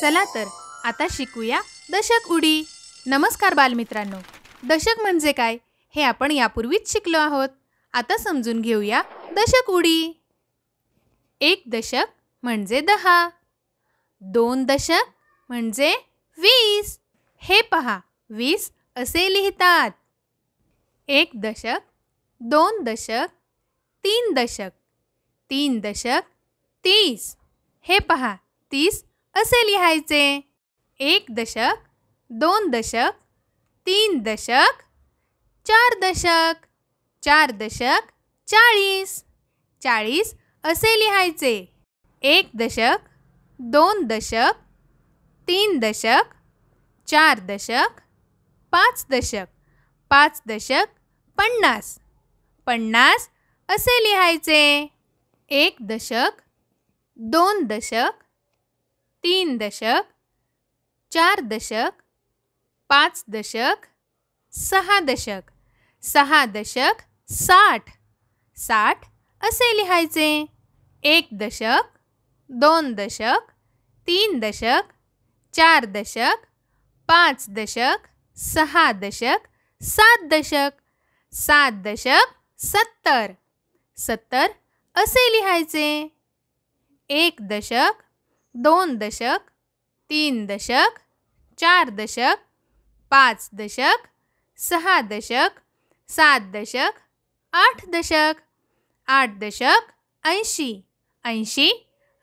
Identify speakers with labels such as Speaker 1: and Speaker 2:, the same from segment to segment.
Speaker 1: चला तर आता शिकूया दशक उडी नमस्कार बालमित्रांनो दशक म्हणजे काय हे आपण यापूर्वीच शिकलो आहोत आता समजून घेऊया दशक उडी एक दशक म्हणजे दहा दोन दशक म्हणजे वीस हे पहा वीस असे लिहितात एक दशक दोन दशक तीन दशक तीन दशक तीस हे पहा तीस असे लिहायचे एक दशक दोन दशक तीन दशक चार दशक चार दशक चाळीस चाळीस असे लिहायचे एक दशक दोन दशक तीन दशक चार दशक पाच दशक पाच दशक पन्नास पन्नास असे लिहायचे एक दशक दोन दशक तीन दशक चार दशक पाच दशक सहा दशक सहा दशक साठ साठ असे लिहायचे एक दशक दोन दशक तीन दशक चार दशक पाच दशक सहा दशक सात दशक सात दशक सत्तर सत्तर असे लिहायचे एक दशक दोन दशक तीन दशक चार दशक पाच दशक सहा दशक सात दशक आठ दशक आठ दशक ऐंशी ऐंशी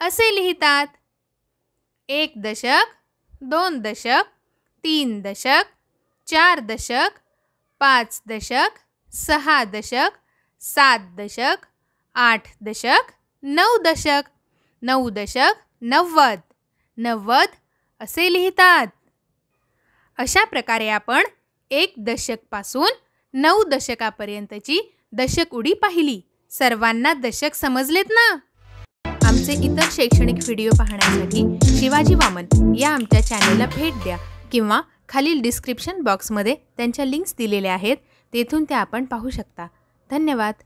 Speaker 1: असे लिहितात एक दशक दोन दशक तीन दशक चार दशक पाच दशक सहा दशक सात दशक आठ दशक नऊ दशक नऊ दशक नव्वद नव्वद असे लिहितात अशा प्रकारे आपण एक दशकपासून नऊ दशकापर्यंतची दशक उडी पाहिली सर्वांना दशक समजलेत ना आमचे इतर शैक्षणिक व्हिडिओ पाहण्यासाठी शिवाजी वामन या आमच्या चॅनेलला भेट द्या किंवा खालील डिस्क्रिप्शन बॉक्समध्ये त्यांच्या लिंक्स दिलेल्या आहेत तेथून त्या आपण पाहू शकता धन्यवाद